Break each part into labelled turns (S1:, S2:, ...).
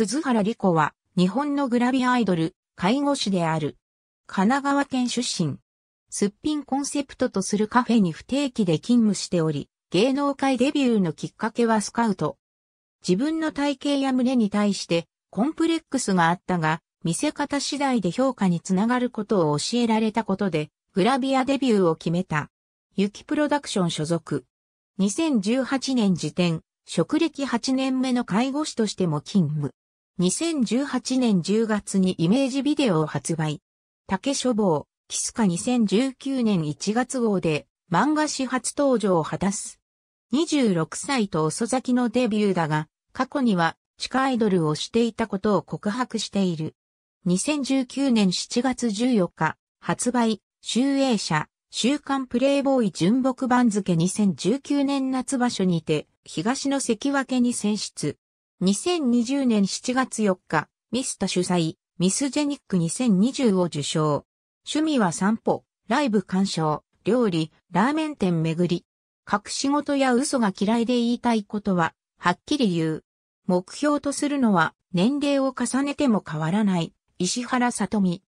S1: 鈴原莉子は、日本のグラビアアイドル、介護士である。神奈川県出身。すっぴんコンセプトとするカフェに不定期で勤務しており、芸能界デビューのきっかけはスカウト。自分の体型や胸に対してコンプレックスがあったが、見せ方次第で評価につながることを教えられたことで、グラビアデビューを決めた。雪プロダクション所属。2018年時点、職歴8年目の介護士としても勤務。2018年10月にイメージビデオを発売。竹書房、キスカ2019年1月号で漫画誌初登場を果たす。26歳と遅咲きのデビューだが、過去には地下アイドルをしていたことを告白している。2019年7月14日、発売、集英社、週刊プレイボーイ純木番付2019年夏場所にて、東の関脇に選出。2020年7月4日、ミスタ主催、ミスジェニック2020を受賞。趣味は散歩、ライブ鑑賞、料理、ラーメン店巡り。隠し事や嘘が嫌いで言いたいことは、はっきり言う。目標とするのは、年齢を重ねても変わらない、石原さとみ。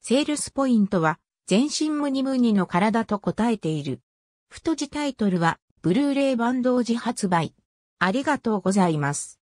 S1: セールスポイントは、全身ムニムニの体と答えている。太字タイトルは、ブルーレイ版同時発売。ありがとうございます。